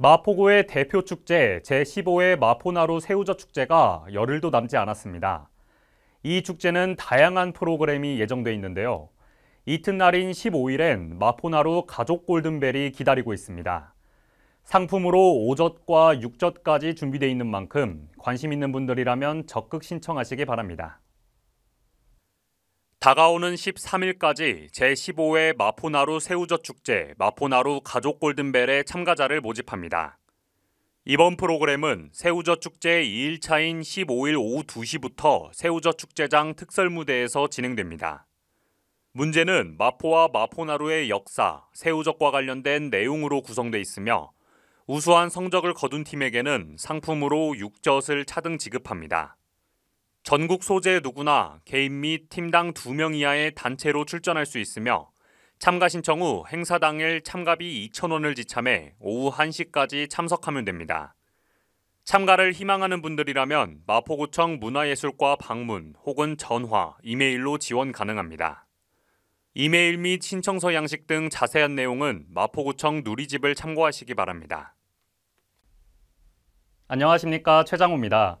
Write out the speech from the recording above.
마포구의 대표 축제 제15회 마포나루 새우젓 축제가 열흘도 남지 않았습니다. 이 축제는 다양한 프로그램이 예정돼 있는데요. 이튿날인 15일엔 마포나루 가족 골든벨이 기다리고 있습니다. 상품으로 오젓과 육젓까지 준비되어 있는 만큼 관심 있는 분들이라면 적극 신청하시기 바랍니다. 다가오는 13일까지 제15회 마포나루 새우젓 축제 마포나루 가족 골든벨의 참가자를 모집합니다. 이번 프로그램은 새우젓 축제 2일차인 15일 오후 2시부터 새우젓 축제장 특설 무대에서 진행됩니다. 문제는 마포와 마포나루의 역사, 새우젓과 관련된 내용으로 구성돼 있으며 우수한 성적을 거둔 팀에게는 상품으로 육젓을 차등 지급합니다. 전국 소재 누구나 개인 및 팀당 2명 이하의 단체로 출전할 수 있으며 참가 신청 후 행사 당일 참가비 2,000원을 지참해 오후 1시까지 참석하면 됩니다. 참가를 희망하는 분들이라면 마포구청 문화예술과 방문 혹은 전화, 이메일로 지원 가능합니다. 이메일 및 신청서 양식 등 자세한 내용은 마포구청 누리집을 참고하시기 바랍니다. 안녕하십니까 최장호입니다.